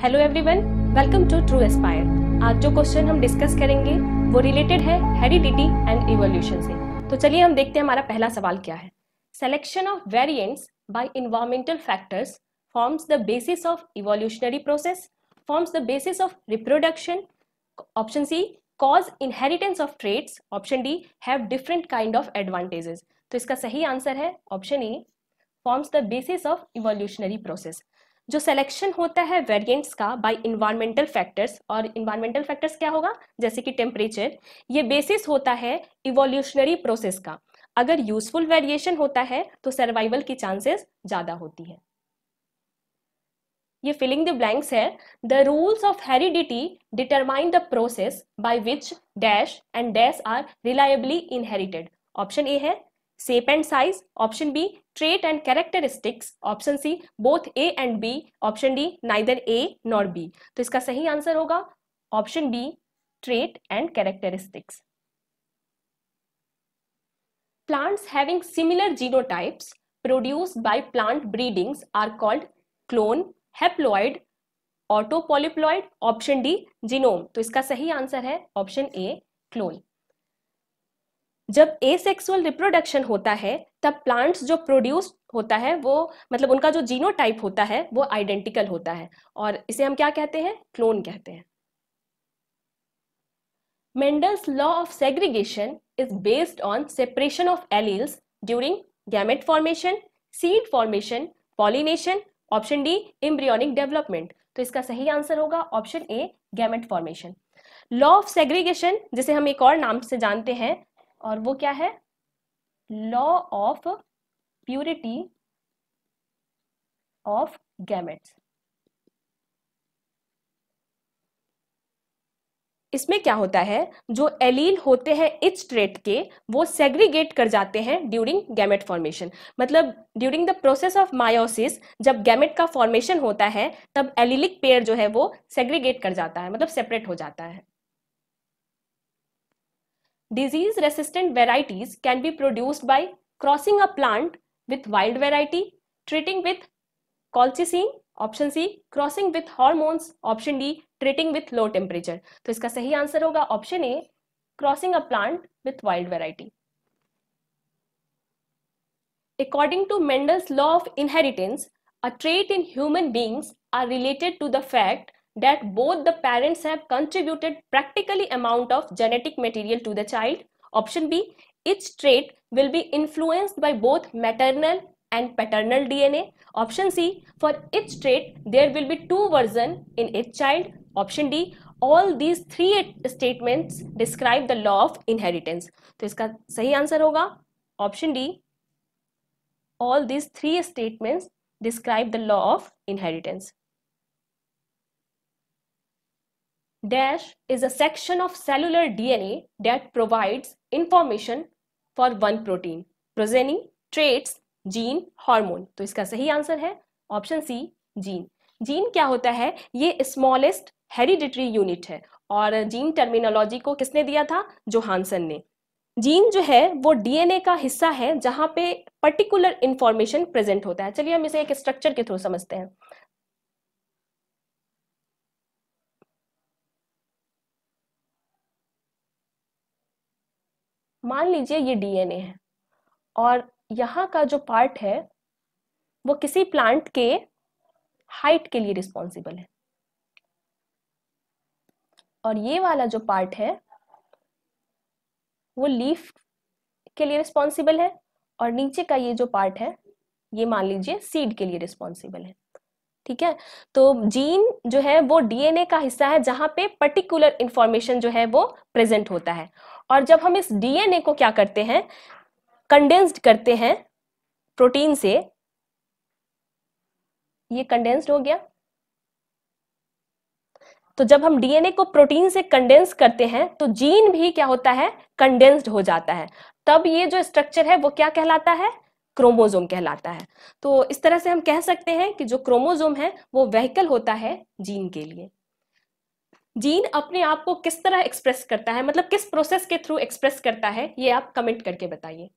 Hello everyone welcome to True Aspire आज जो question हम डिस्कस करेंगे वो रिलेटेड है हेरिडिटी एंड इवोल्यूशन से तो चलिए हम देखते हैं हमारा पहला सवाल क्या है selection of variants by environmental factors forms the basis of evolutionary process forms the basis of reproduction option C cause inheritance of traits option D have different kind of advantages तो इसका सही आंसर है option A forms the basis of evolutionary process जो selection होता है variants का by environmental factors और environmental factors क्या होगा जैसे कि टेम्परेचर ये बेसिस होता है इवोल्यूशनरी प्रोसेस का अगर यूजफुल वेरिएशन होता है तो सर्वाइवल की चांसेस ज़्यादा होती है ये फिलिंग द ब्लैंक्स है the rules of heredity determine the process by which dash and dash are reliably inherited option A है shape and size option B trait and characteristics option C both A and B option D neither A nor B तो इसका सही answer होगा option B trait and characteristics plants having similar genotypes produce by plant breedings are called clone haploid autopolyploid option D genome तो इसका सही answer है option A clone जब asexual reproduction होता है तब प्लांट्स जो प्रोड्यूस होता है वो मतलब उनका जो जीनोटाइप होता है वो आइडेंटिकल होता है और इसे हम क्या कहते हैं क्लोन कहते हैं Mendel's law of segregation is based on separation of alleles during gamete formation seed formation pollination option D embryonic development तो इसका सही आंसर होगा option A gamete formation law of segregation जिसे हम एक और नाम से जानते हैं और वो क्या है law of purity of gametes इसमें क्या होता है जो एलील होते हैं इच ट्रेट के वो सेग्रीगेट कर जाते हैं ड्यूरिंग गैमेट फॉर्मेशन मतलब during the process of meiosis जब गैमेट का फॉर्मेशन होता है तब एलिलिक पेयर जो है वो सेग्रीगेट कर जाता है मतलब सेपरेट हो जाता है disease resistant varieties can be produced by crossing a plant with wild variety treating with colchicine option C crossing with hormones option D treating with low temperature तो इसका सही आंसर होगा option A crossing a plant with wild variety according to Mendel's law of inheritance a trait in human beings are related to the fact that both the parents have contributed practically amount of genetic material to the child. Option B, each trait will be influenced by both maternal and paternal DNA. Option C, for each trait, there will be two version in each child. Option D, all these three statements describe the law of inheritance तो iska sahi answer hoga option d all these three statements describe the law of inheritance dash is a section of cellular DNA that provides information for one protein Progeny, traits gene hormone तो इसका सही answer है option सी gene gene क्या होता है ये smallest hereditary unit है और जीन टर्मिनोलॉजी को किसने दिया था जोहानसन ने जीन जो है वो डीएनए का हिस्सा है जहां पे पर्टिकुलर इंफॉर्मेशन प्रेजेंट होता है चलिए हम इसे एक स्ट्रक्चर के थ्रू समझते हैं मान लीजिए ये डीएनए है और यहाँ का जो पार्ट है वो किसी प्लांट के हाइट के लिए रिस्पॉन्सिबल है और ये वाला जो पार्ट है वो लीफ के लिए रिस्पॉन्सिबल है और नीचे का ये जो पार्ट है ये मान लीजिए सीड के लिए रिस्पॉन्सिबल है ठीक है तो जीन जो है वो डीएनए का हिस्सा है जहां पे पर्टिकुलर इंफॉर्मेशन जो है वो प्रेजेंट होता है और जब हम इस डीएनए को क्या करते हैं कंडेंस्ड करते हैं प्रोटीन से ये कंडेंस्ड हो गया तो जब हम डीएनए को प्रोटीन से कंडेंस करते हैं तो जीन भी क्या होता है कंडेंस्ड हो जाता है तब ये जो स्ट्रक्चर है वो क्या कहलाता है क्रोमोजोम कहलाता है तो इस तरह से हम कह सकते हैं कि जो क्रोमोजोम है वो व्हीकल होता है जीन के लिए जीन अपने आप को किस तरह एक्सप्रेस करता है मतलब किस प्रोसेस के थ्रू एक्सप्रेस करता है ये आप कमेंट करके बताइए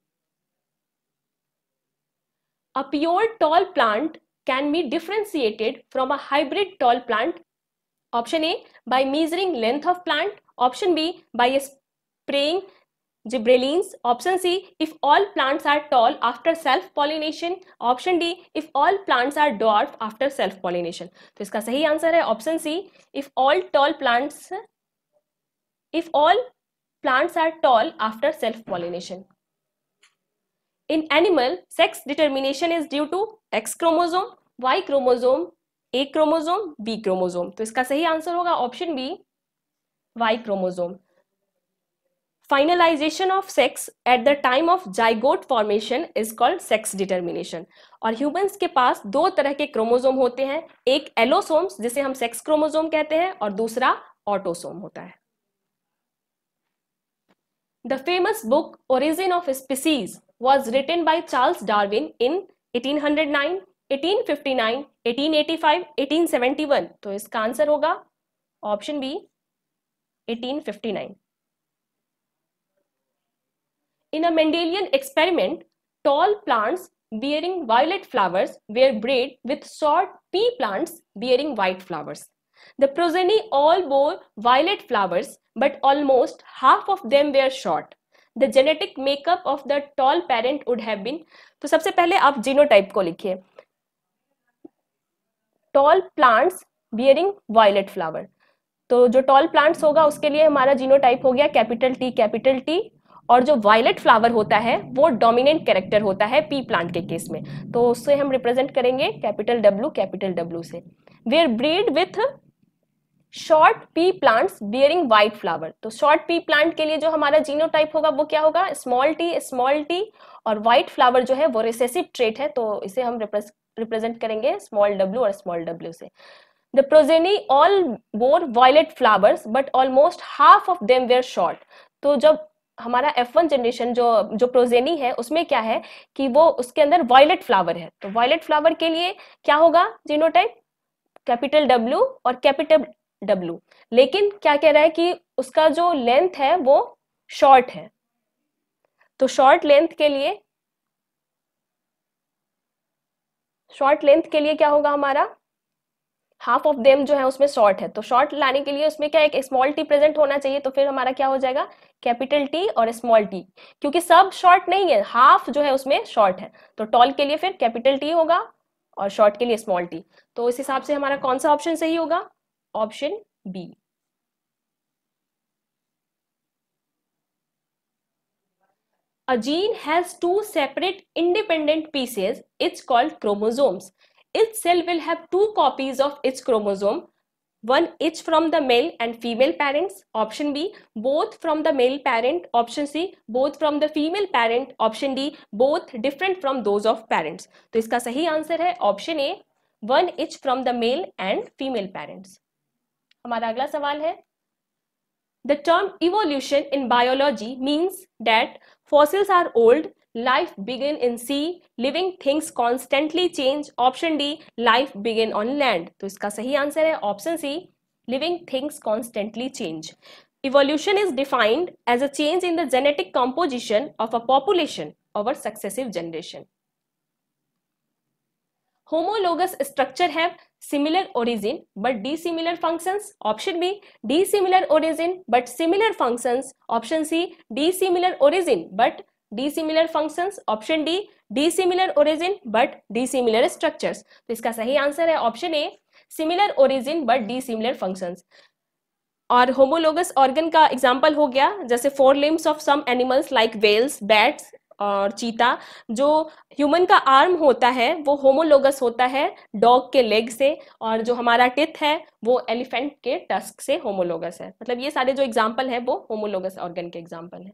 a pure tall plant can be differentiated from a hybrid tall plant option A by measuring length of plant option B by spraying Gibberellins. Option C, if all plants are tall after self-pollination. Option D, if all plants are dwarf after self-pollination. तो इसका सही answer है option C if all tall plants if all plants are tall after self-pollination. In animal, sex determination is due to X chromosome, Y chromosome, A chromosome, B chromosome. तो इसका सही answer होगा option B Y chromosome finalization of sex at the time of zygote formation is called sex determination और humans के पास दो तरह के क्रोमोजोम होते हैं एक एलोसोम जिसे हम सेक्स क्रोमोजोम कहते हैं और दूसरा ऑटोसोम होता है the famous book Origin of Species was written by Charles Darwin in eighteen hundred nine eighteen fifty nine eighteen eighty five eighteen seventy one तो इसका आंसर होगा option B eighteen fifty nine In a Mendelian experiment, tall plants bearing violet flowers were bred with short pea plants bearing white flowers. The progeny all bore violet flowers, but almost half of them were short. The genetic makeup of the tall parent would have been तो सबसे पहले आप genotype को लिखिए tall plants bearing violet flower तो जो tall plants होगा उसके लिए हमारा जीनोटाइप हो गया कैपिटल टी कैपिटल टी और जो वायलेट फ्लावर होता है वो डोमिनेंट कैरेक्टर होता है पी प्लांट के केस में तो उससे हम रिप्रेजेंट करेंगे कैपिटल डब्ल्यू कैपिटल डब्ल्यू से were breed with short pea plants bearing white flower तो शॉर्ट पी प्लांट के लिए जो हमारा जीनोटाइप होगा वो क्या होगा स्मॉल टी स्मॉल टी और व्हाइट फ्लावर जो है वो रिसेसिव ट्रेट है तो इसे हम रिप्रेजेंट करेंगे स्मॉल डब्ल्यू और स्मॉल डब्ल्यू से the progeny all wore violet flowers but almost half of them were short तो जब हमारा एफ वन जनरेशन जो जो प्रोजेनी है उसमें क्या है कि वो उसके अंदर वॉयलेट फ्लावर है तो वॉयलेट फ्लावर के लिए क्या होगा जीनोटाइप कैपिटल डब्ल्यू और कैपिटल डब्ल्यू लेकिन क्या कह रहा है कि उसका जो लेंथ है वो शॉर्ट है तो शॉर्ट लेंथ के लिए शॉर्ट लेंथ के लिए क्या होगा हमारा हाफ ऑफ देम जो है उसमें शॉर्ट है तो शॉर्ट लाने के लिए उसमें क्या एक स्मॉल टी प्रेजेंट होना चाहिए तो फिर हमारा क्या हो जाएगा कैपिटल टी और स्मॉल टी क्योंकि सब शॉर्ट नहीं है हाफ जो है उसमें शॉर्ट है तो टॉल के लिए फिर कैपिटल टी होगा और शॉर्ट के लिए स्मॉल टी तो इस हिसाब से हमारा कौन सा ऑप्शन सही होगा option B a gene has two separate independent pieces it's called chromosomes each cell will have two copies of its chromosome one each from the male and female parents option b both from the male parent option c both from the female parent option d both different from those of parents to iska sahi answer hai option a one each from the male and female parents hamara agla sawal hai the term evolution in biology means that fossils are old life begin in sea living things constantly change option d life begin on land तो इसका सही answer है option C living things constantly change evolution is defined as a change in the genetic composition of a population over successive generation homologous structure have similar origin but dissimilar functions option b dissimilar origin but similar functions option c dissimilar origin but dissimilar function option D dissimilar origin but dissimilar structure तो इसका सही answer है option A similar origin but dissimilar function और homologous organ का example हो गया जैसे forelimbs of some animals like whales bats और चीता जो ह्यूमन का आर्म होता है वो होमोलोगस होता है डॉग के लेग से और जो हमारा टिथ है वो एलिफेंट के टस्क से होमोलोगस है मतलब ये सारे जो एग्जाम्पल है वो होमोलोगस ऑर्गन के एग्जाम्पल है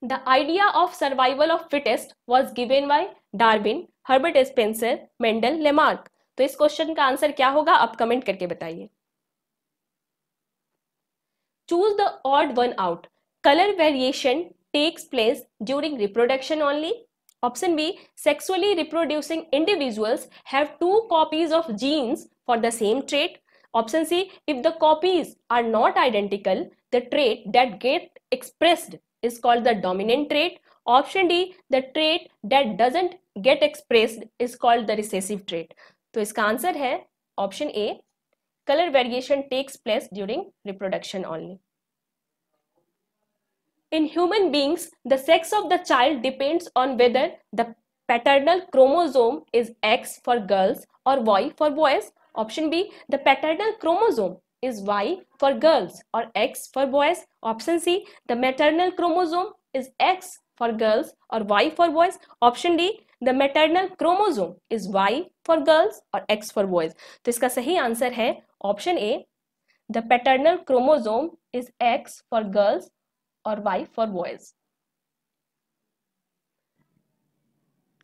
The idea of survival of fittest was given by Darwin Herbert Spencer Mendel Lamarck तो इस क्वेश्चन का आंसर क्या होगा आप कमेंट करके बताइए choose the odd one out colour variation takes place during reproduction only option B sexually reproducing individuals have two copies of genes for the same trait option C if the copies are not identical the trait that get expressed is called the dominant trait. Option D, the trait that doesn't get expressed is called the recessive trait. So, its answer is option A. Color variation takes place during reproduction only. In human beings, the sex of the child depends on whether the paternal chromosome is X for girls or Y for boys. Option B, the paternal chromosome is Y for girls or X for boys. Option C, the maternal chromosome is X for girls or Y for boys. Option D, the maternal chromosome is Y for girls or X for boys. तो इसका सही answer है option A The paternal chromosome is X for girls और Y for boys.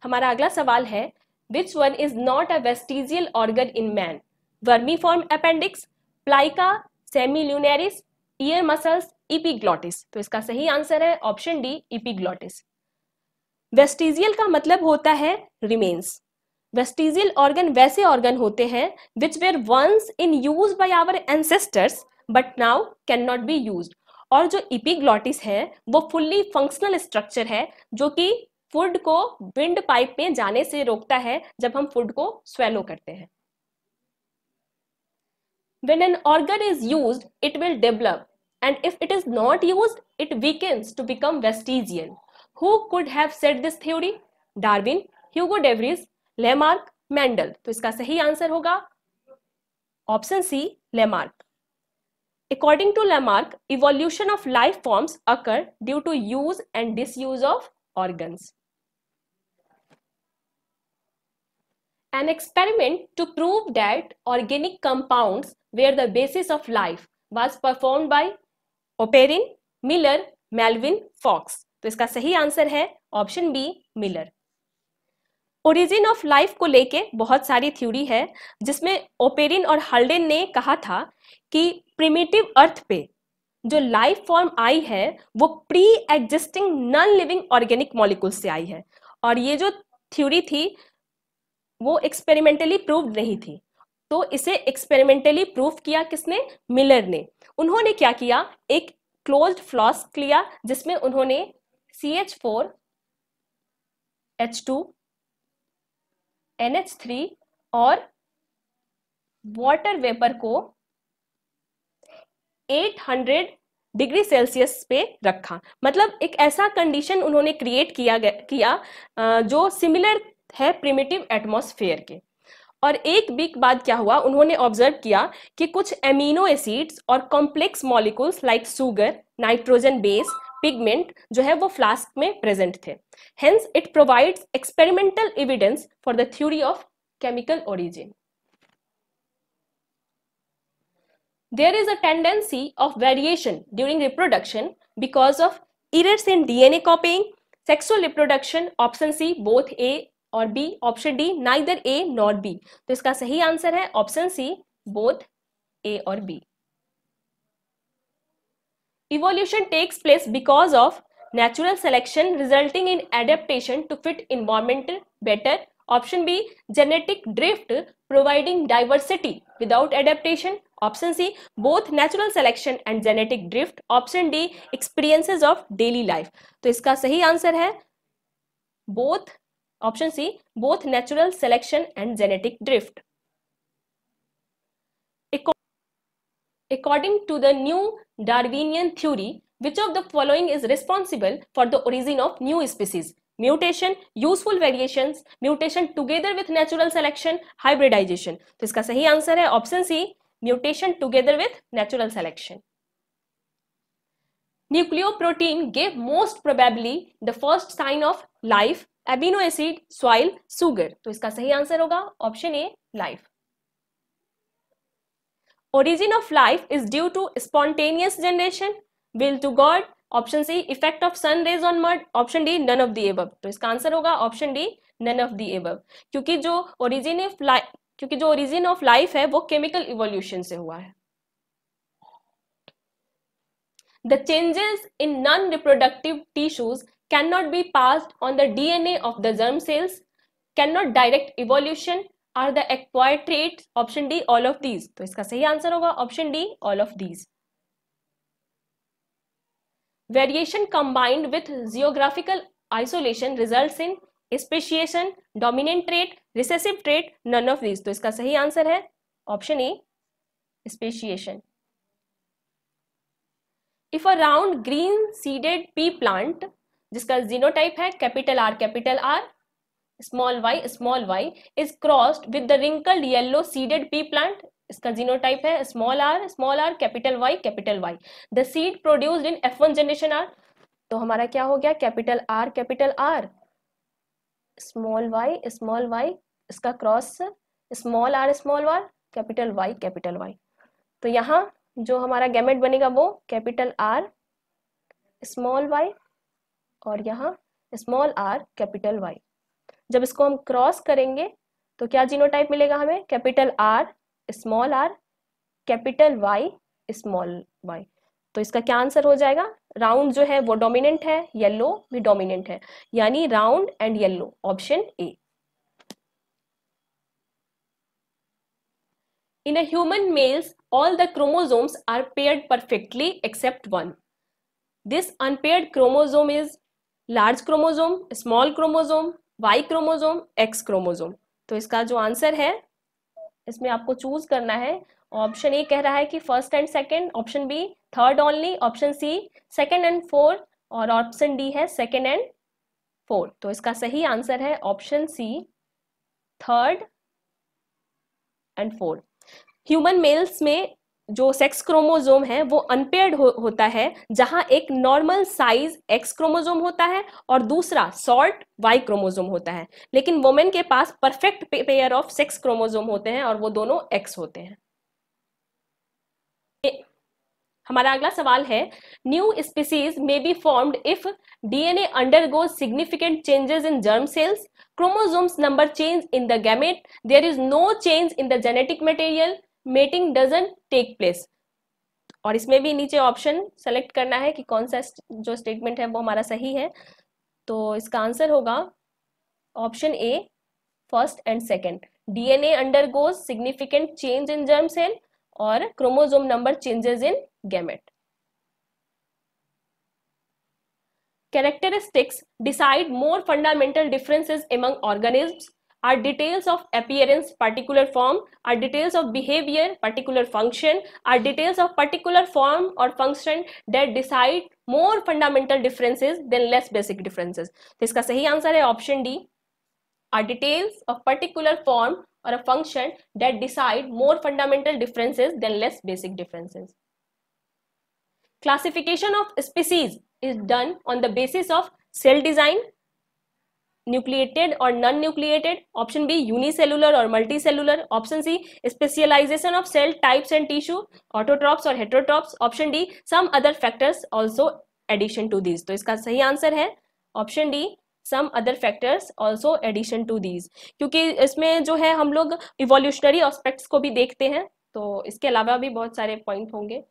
हमारा अगला सवाल है which one is not a vestigial organ in man vermiform appendix plica semilunaris ear muscles epiglottis तो इसका सही आंसर है ऑप्शन डी इपिग्लॉटिस वेस्टिजियल का मतलब होता है रिमेन्स वेस्टिजियल ऑर्गन वैसे ऑर्गन होते हैं which were once in use by our ancestors but now can not be use और जो इपिग्लॉटिस है वो फुल्ली फंक्शनल स्ट्रक्चर है जो कि फूड को विंड पाइप में जाने से रोकता है जब हम फूड को स्वेलो करते हैं When an organ is used, it will develop. And if it is not used, it weakens to become vestigial. Who could have said this theory? Darwin, Hugo De Vries, Lamarck, Mendel. तो इसका the answer. Hoga? option C, Lamarck. According to Lamarck, evolution of life forms occur due to use and disuse of organs. An experiment to prove that organic compounds where the basis of life was performed by operin miller melvin fox तो इसका सही answer है option B Miller origin of life को लेके बहुत सारी theory है जिसमें ओपेरिन और हल्डेन ने कहा था कि प्रिमिटिव अर्थ पे जो लाइफ फॉर्म आई है वो pre existing non living organic molecule से आई है और ये जो थ्योरी थी वो एक्सपेरिमेंटली प्रूव नहीं थी तो इसे एक्सपेरिमेंटली प्रूफ किया किसने मिलर ने उन्होंने क्या किया एक क्लोज फ्लॉस्क लिया जिसमें उन्होंने C H four H two N H three और वाटर वेपर को 800 डिग्री सेल्सियस पे रखा मतलब एक ऐसा कंडीशन उन्होंने क्रिएट किया किया जो सिमिलर है प्रिमिटिव एटमॉस्फेयर के और एक वीक बाद क्या हुआ उन्होंने ऑब्जर्व किया कि कुछ एमिनो एसिड्स और complex molecules like sugar nitrogen base pigment जो है वो फ्लास्क में प्रेजेंट थे hence it provides experimental evidence for the theory of chemical origin there is a tendency of variation during reproduction because of errors in DNA copying sexual reproduction option C both A और B option D neither A not B तो इसका सही answer है option C both A और B evolution takes place because of natural selection resulting in adaptation to fit environment better option B genetic drift providing diversity without adaptation option C both natural selection and genetic drift option D experiences of daily life तो इसका सही answer है both Option C, both natural selection and genetic drift. According to the new Darwinian theory, which of the following is responsible for the origin of new species? Mutation, useful variations, mutation together with natural selection, hybridization. So, this is the answer. Hai, option C, mutation together with natural selection. Nucleoprotein gave most probably the first sign of life amino acid soil sugar तो इसका सही answer होगा option A life origin of life is due to spontaneous generation will to God option C effect of sun rays on mud option D none of the above तो इसका answer होगा option D none of the above क्योंकि जो origin of life क्योंकि जो origin of life है वो chemical evolution से हुआ है the changes in non reproductive tissues cannot be passed on the DNA of germ cells can not direct evolution, are the acquire trait option D all of these तो इसका सही answer होगा option D all of these variation combined with geographical isolation result in speciation dominant trait recessive trait none of these तो इसका सही answer है option A speciation if a round green seeded pea plant जिसका genotype है capital R capital R small Y small Y is crossed with the wrinkled yellow seeded pea plant इसका genotype है small R small R capital Y capital Y the seed produced in F one generation are तो हमारा क्या हो गया capital R capital R small Y small Y इसका cross small R small R capital Y capital Y तो यहाँ जो हमारा गैमेट बनेगा वो कैपिटल आर स्मॉल वाई और यहाँ स्मॉल आर कैपिटल वाई जब इसको हम क्रॉस करेंगे तो क्या जीनोटाइप मिलेगा हमें capital R small R capital Y small Y तो इसका क्या आंसर हो जाएगा राउंड जो है वो डोमिनेंट है येल्लो भी डोमिनेंट है यानी round and yellow option A in human males all the chromosomes are paired perfectly except one this unpaired chromosome is large chromosome small chromosome Y chromosome X chromosome तो इसका जो answer है इसमें आपको choose करना है ऑप्शन ए कह रहा है कि first and second option B third only option C second and fourth और ऑप्शन डी है सेकंड एंड फोर्थ तो इसका सही आंसर है option C third and fourth human males में जो सेक्स क्रोमोजोम है वो अनपेयर्ड हो, होता है जहां एक नॉर्मल साइज एक्स क्रोमोजोम होता है और दूसरा शॉर्ट वाई क्रोमोजोम होता है लेकिन वोमेन के पास perfect pair of sex chromosome होते हैं और वो दोनों एक्स होते हैं हमारा अगला सवाल है new species may be formed if DNA undergoes significant changes in germ cells chromosomes number change in the gamete there is no change in the genetic material mating doesn't take place और इसमें भी नीचे option select करना है कि कौन सा जो स्टेटमेंट है वो हमारा सही है तो इसका आंसर होगा option A first and second DNA undergoes significant change in germ cell और chromosome number changes in gamete characteristics decide more fundamental differences among organisms are details of appearance particular form are details of behavior particular function are details of particular form or function that decide more fundamental differences than less basic differences तो इसका सही answer है option D are details of particular form or a function that decide more fundamental differences than less basic differences classification of species is done on the basis of cell design nucleated और non nucleated option B unicellular और multi cellular option C specialisation of cell types and tissue autotrophs और heterotrophs option D some other factors also addition to these तो इसका सही answer है option D some other factors also addition to these क्योंकि इसमें जो है हम लोग इवोल्यूशनरी ऑस्पेक्ट्स को भी देखते हैं तो इसके अलावा भी बहुत सारे पॉइंट होंगे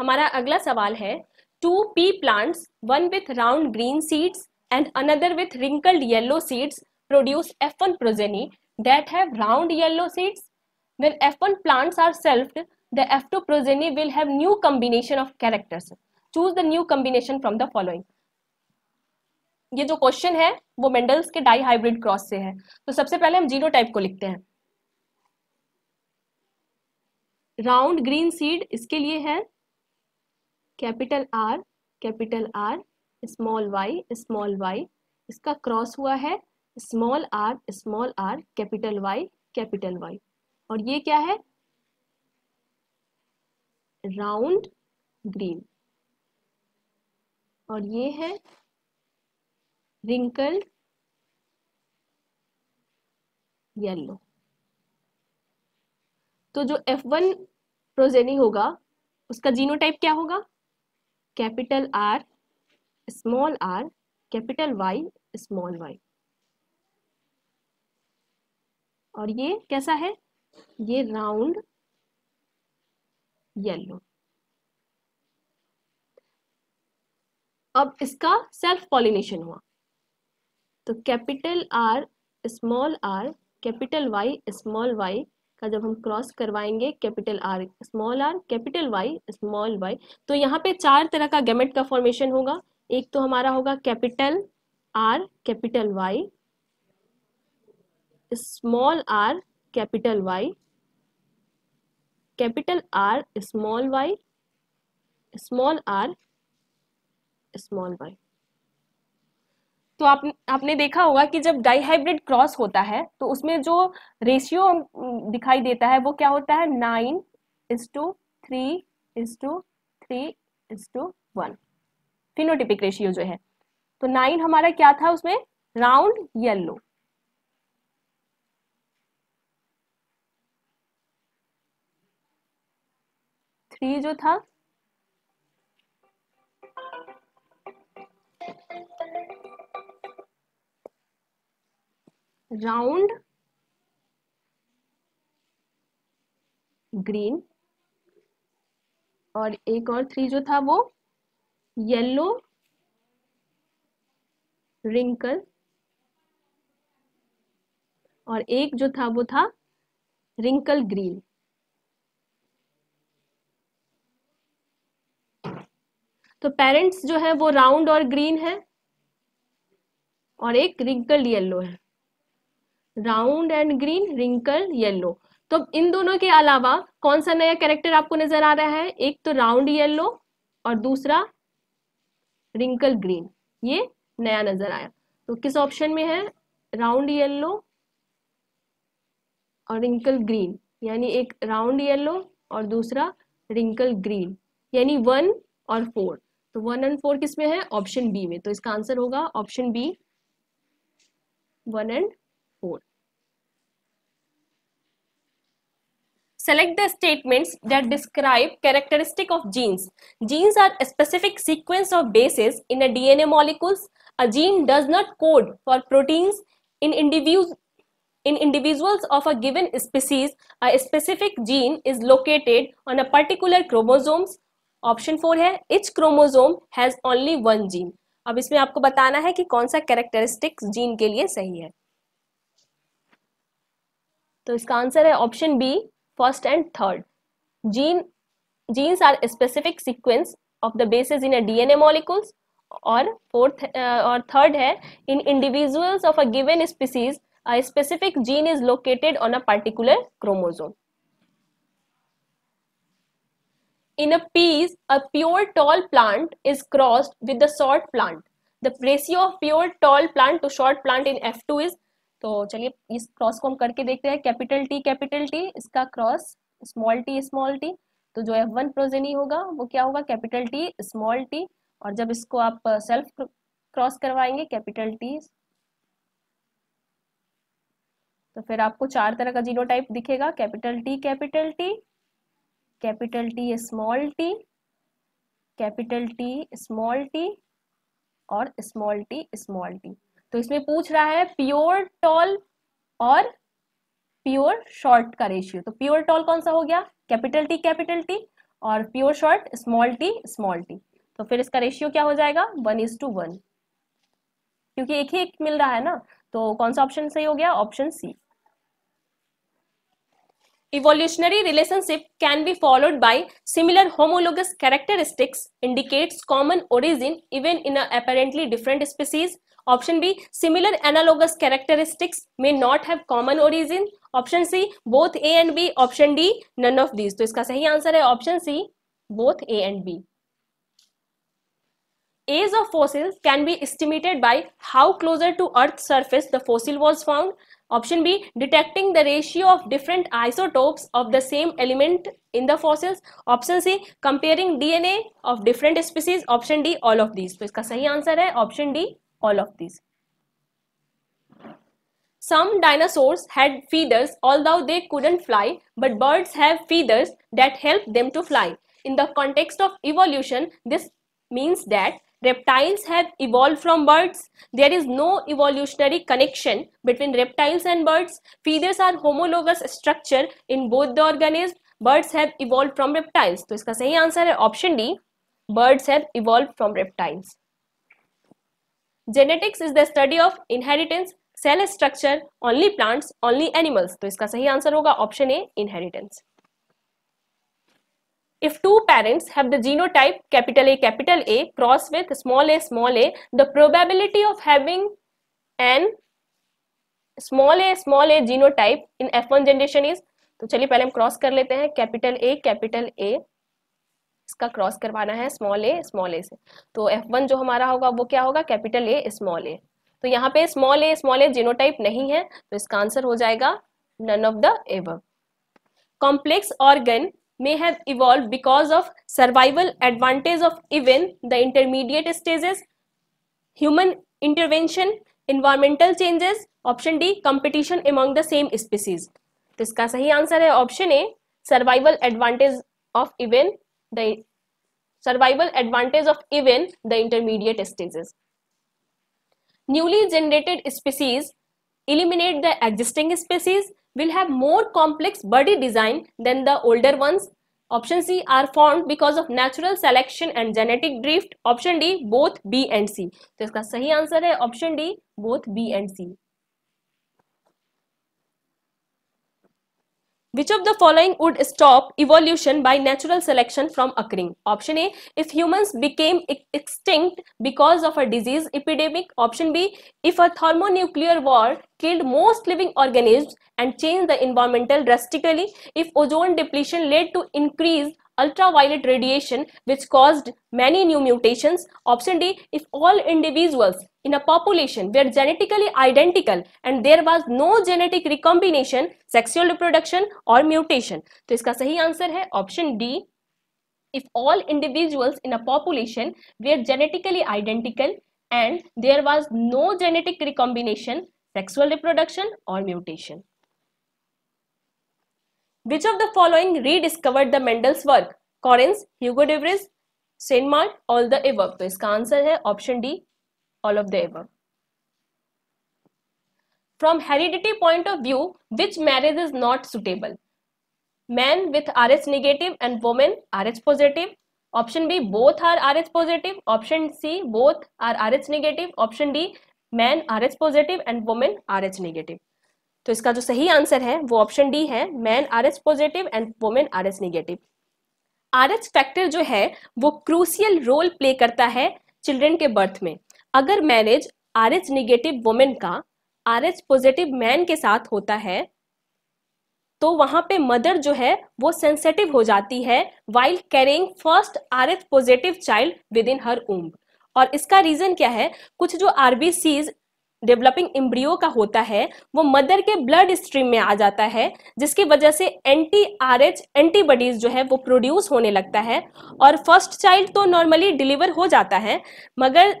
हमारा अगला सवाल है two pea plants, one with round green seeds and another with wrinkled yellow seeds produce F1 progeny that have round yellow seeds. When F1 plants are selfed, the F2 progeny will have new combination of characters. Choose the new combination from the following. ये जो question है वो Mendel's के die hybrid cross से है तो सबसे पहले हम जीरो टाइप को लिखते हैं राउंड ग्रीन सीड इसके लिए है capital R capital R small Y small Y इसका क्रॉस हुआ है small R small R capital Y capital Y और ये क्या है राउंड ग्रीन और ये है रिंकल्ड येलो तो जो F1 प्रोजेनी होगा उसका जीनोटाइप क्या होगा capital R small R capital Y small Y और ये कैसा है ये राउंड येलो अब इसका सेल्फ पॉलिनेशन हुआ तो capital R small R capital Y small Y का जब हम क्रॉस करवाएंगे capital R small R capital Y small Y तो यहाँ पे चार तरह का गैमेट का फॉर्मेशन होगा एक तो हमारा होगा capital R capital Y small R capital Y capital R small Y small R small Y तो आप आपने देखा होगा कि जब डाईहाइब्रिड क्रॉस होता है तो उसमें जो रेशियो दिखाई देता है वो क्या होता है nine is to three is to three is to one phenotypic ratio जो है तो नाइन हमारा क्या था उसमें राउंड येलो थ्री जो था राउंड ग्रीन और एक और थ्री जो था वो येलो रिंकल और एक जो था वो था रिंकल ग्रीन तो पेरेंट्स जो है वो राउंड और ग्रीन है और एक रिंकल येलो है round and green wrinkle yellow तो इन दोनों के अलावा कौन सा नया कैरेक्टर आपको नजर आ रहा है एक तो राउंड येलो और दूसरा रिंकल ग्रीन ये नया नजर आया तो किस ऑप्शन में है राउंड येलो और रिंकल ग्रीन यानी एक राउंड येलो और दूसरा रिंकल ग्रीन यानी वन और फोर तो वन एंड फोर किस में है ऑप्शन बी में तो इसका आंसर होगा option B one and four Select the statements that describe characteristic of genes. Genes are a specific sequence of bases in a DNA molecules. A gene does not code for proteins in individuals in individuals of a given species, a specific gene is located on a particular chromosomes. Option four है each chromosome has only one gene अब इसमें आपको बताना है कि कौन सा characteristic gene के लिए सही है तो इसका आंसर है option B first and third. Gene, genes are a specific sequence of the bases in a DNA molecules Or fourth uh, or third है in individuals of a given species a specific gene is located on a particular chromosome in a peas a pure tall plant is crossed with the short plant the ratio of pure tall plant to short plant in f2 is तो चलिए इस cross को हम करके देखते हैं capital T capital T इसका cross small T small T तो जो एफ वन प्रोजेनी होगा वो क्या होगा कैपिटल टी स्मॉल टी और जब इसको आप सेल्फ क्रॉस करवाएंगे कैपिटल टी तो फिर आपको चार तरह का जीरो टाइप दिखेगा capital T capital T capital T small T capital T small T और स्मॉल टी स्मॉल टी तो इसमें पूछ रहा है प्योर टॉल और प्योर शॉर्ट का रेशियो तो प्योर टॉल कौन सा हो गया कैपिटल टी कैपिटल टी और pure short small T small T तो फिर इसका रेशियो क्या हो जाएगा वन इज टू वन क्योंकि एक ही एक मिल रहा है ना तो कौन सा ऑप्शन सही हो गया option C evolutionary relationship can be followed by similar homologous characteristics indicates common origin even in apparently different species option B similar analogous characteristics may not have common origin option C both A and B option D none of these तो इसका सही answer है option C both A and B age of fossil can be estimated by how closer to earth surface the fossil was found option B detecting the ratio of different isotopes of the same element in the fossils option C comparing DNA of different species option D all of these तो इसका सही answer है option D all of these. Some dinosaurs had feathers although they couldn't fly, but birds have feathers that help them to fly. In the context of evolution, this means that reptiles have evolved from birds. There is no evolutionary connection between reptiles and birds. Feathers are homologous structure in both the organisms. Birds have evolved from reptiles. तो इसका सही answer है option D birds have evolve from genetics is the study of inheritance cell structure only plants only animals तो इसका सही answer होगा option A inheritance if two parents have the genotype capital a capital a cross with small a small a the probability of having an small a small a genotype in f1 generation is तो चलिए पहले हम cross कर लेते हैं capital A capital A इसका cross करवाना है स्मॉल ए स्मॉल ए से तो एफ वन जो हमारा होगा वो क्या होगा कैपिटल ए स्मॉल ए तो यहाँ पे small A small A genotype नहीं है तो इसका आंसर हो जाएगा none of the above complex organ may have evolve because of survival advantage of even the intermediate stages human intervention environmental changes option D competition among the same species तो इसका सही answer है option A survival advantage of event the survival advantage of even the intermediate stages. Newly generated species eliminate the existing species will have more complex body design than the older ones. Option C are formed because of natural selection and genetic drift. Option D both B and C. तो इसका सही answer है option D both B and C Which of the following would stop evolution by natural selection from occurring? Option A. If humans became extinct because of a disease epidemic. Option B. If a thermonuclear war killed most living organisms and changed the environmental drastically. If ozone depletion led to increased ultraviolet radiation which caused many new mutations. Option D. If all individuals in a population were genetically identical and there was no genetic recombination, sexual reproduction or mutation. So, इसका सही answer है option D. If all individuals in a population were genetically identical and there was no genetic recombination, sexual reproduction or mutation. Which of the following rediscovered the Mendel's work? Corins, Hugo de Vries, Saint Steinmart, all the above. So, इसका answer है option D. all of the above from heredity point of view which marriage is not suitable man with rh negative and woman rh positive option b both are rh positive option c both are rh negative option d man rh positive and and rh negative तो इसका जो सही answer है वो option D है man R H positive and women R H negative R H factor जो है वो क्रूसियल रोल प्ले करता है चिल्ड्रन के बर्थ में अगर marriage R H negative women का आर एच पॉजिटिव मैन के साथ होता है तो वहां पे मदर जो है वो सेंसेटिव हो जाती है while carrying first R H positive child within her उम्र और इसका रीजन क्या है कुछ जो आरबीसीज डेवलपिंग इम्ब्रियो का होता है वो मदर के ब्लड स्ट्रीम में आ जाता है जिसकी वजह से एंटी आर एच एंटीबॉडीज जो है वो प्रोड्यूस होने लगता है और फर्स्ट चाइल्ड तो नॉर्मली डिलीवर हो जाता है मगर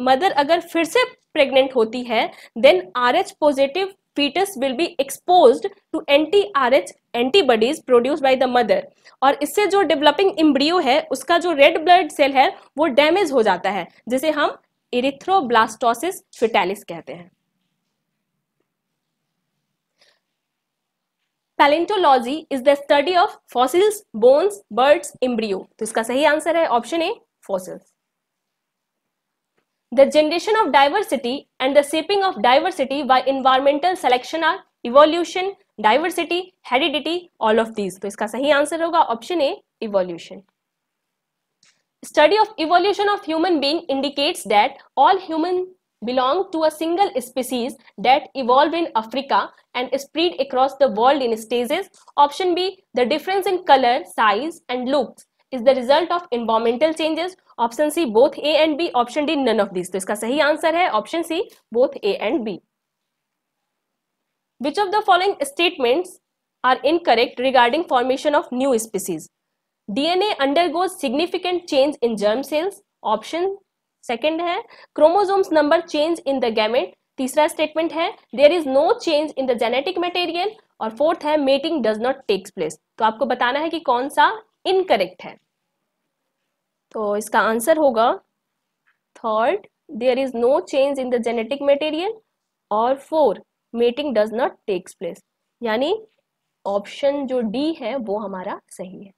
मदर अगर फिर से प्रेग्नेंट होती है then R H positive foetus will be expose to anti R H antibodies produce by the mother और इससे जो डेवलपिंग इम्ब्रियो है उसका जो रेड ब्लड सेल है वो डैमेज हो जाता है जिसे हम इरिथ्रोब्लास्टोसिस फिटैलिस कहते हैं palaeontology is the study of fossils bones birds embryo तो इसका सही आंसर है option A fossils The generation of diversity and the shaping of diversity by environmental selection are evolution, diversity, heredity, all of these. तो इसका सही answer होगा option A, evolution. Study of evolution of human being indicates that all human belong to a single species that evolved in Africa and spread across the world in stages. Option B, the difference in color, size and looks is the result of environmental changes option C both A and B option D none of this तो इसका सही answer है option C both A and B which of the following statements are incorrect regarding formation of new species DNA undergoes significant change in germ cells option second है chromosomes number change in the gamete तीसरा statement है there is no change in the genetic material और fourth है mating does not takes place तो आपको बताना है कि कौन सा इनकरेक्ट है तो इसका आंसर होगा third there is no change in the genetic material और four mating does not takes place यानी ऑप्शन जो डी है वो हमारा सही है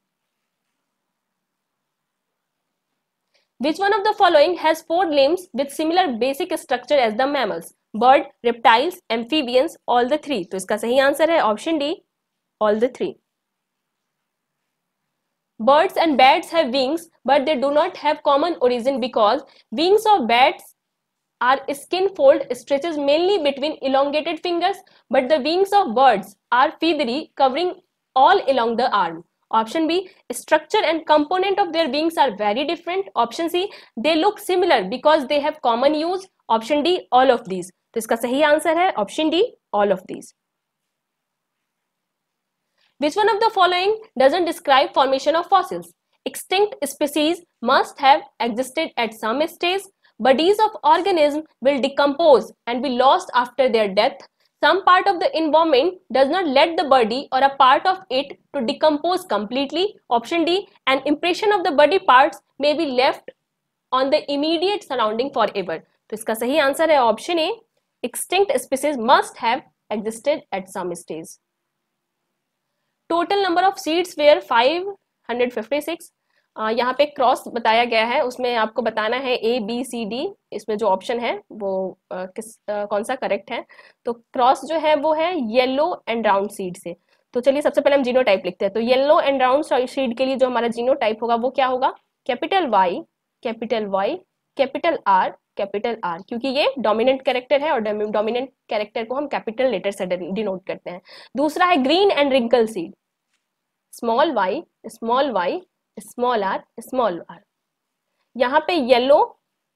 which one of the following has four limbs with similar basic structure as the mammals bird reptiles amphibians all the three तो इसका सही आंसर है option D all the three Birds and bats have wings, but they do not have common origin because wings of bats are skin fold stretches mainly between elongated fingers, but the wings of birds are feathery, covering all along the arm. Option B, structure and component of their wings are very different. Option C, they look similar because they have common use. Option D, all of these. तो इसका सही answer है option D all of these Which one of the following doesn't describe formation of fossils? Extinct species must have existed at some stage. Bodies of organisms will decompose and be lost after their death. Some part of the environment does not let the body or a part of it to decompose completely. Option D, an impression of the body parts may be left on the immediate surrounding forever. So, इसका सही answer है option A. Extinct species must have existed at some stage. Total number of seats were 556 यहाँ पे cross बताया गया है उसमें आपको बताना है ए बी सी डी इसमें जो ऑप्शन है वो आ, uh, किस आ, uh, कौन सा करेक्ट है तो क्रॉस जो है वो है येलो एंड राउंड सीड से तो चलिए सबसे पहले हम जीनो टाइप लिखते हैं तो येलो एंड राउंड सीड के लिए जो हमारा जीनो टाइप होगा वो क्या होगा capital Y capital Y capital R capital R क्योंकि ये डोमिनेंट कैरेक्टर है और डोमिनेंट कैरेक्टर को हम कैपिटल लेटर से डिनोट करते हैं दूसरा है green and wrinkle seed small Y small Y small R small R यहाँ पे येलो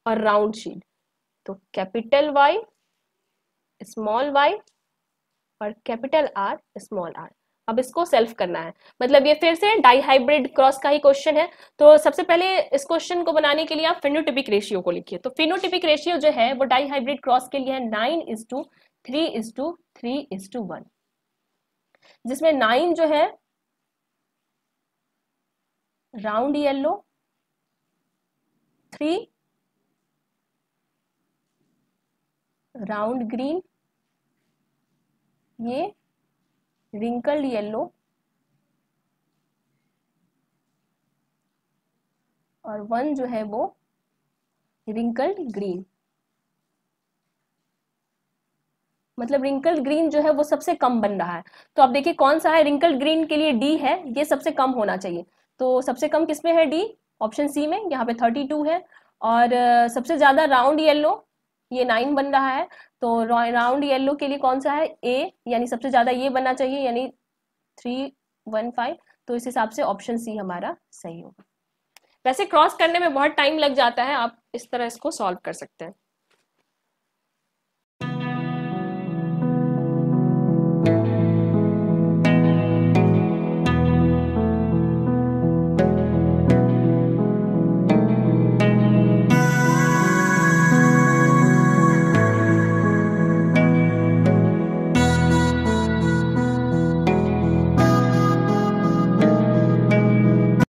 और राउंड सीड तो कैपिटल वाई स्मॉल वाई और कैपिटल आर स्मॉल आर अब इसको सेल्फ करना है मतलब ये फिर से डाई हाइब्रिड क्रॉस का ही क्वेश्चन है तो सबसे पहले इस क्वेश्चन को बनाने के लिए आप फिनोटिपिक रेशियो को लिखिए तो फिनोटिपिक रेशियो जो है वो डाई हाइब्रिड क्रॉस के लिए है nine is to three is to three is to one जिसमें नाइन जो है round yellow three round green ये रिंकल्ड येलो और वन जो है वो रिंकल्ड ग्रीन मतलब रिंकल्ड ग्रीन जो है वो सबसे कम बन रहा है तो आप देखिए कौन सा है रिंकल्ड ग्रीन के लिए डी है ये सबसे कम होना चाहिए तो सबसे कम किसमें है डी ऑप्शन सी में यहाँ पे थर्टी टू है और सबसे ज्यादा राउंड येलो ये नाइन बन रहा है तो राउंड येलो के लिए कौन सा है ए यानी सबसे ज्यादा ये बनना चाहिए यानी थ्री वन फाइव तो इस हिसाब से ऑप्शन सी हमारा सही होगा वैसे क्रॉस करने में बहुत टाइम लग जाता है आप इस तरह इसको सॉल्व कर सकते हैं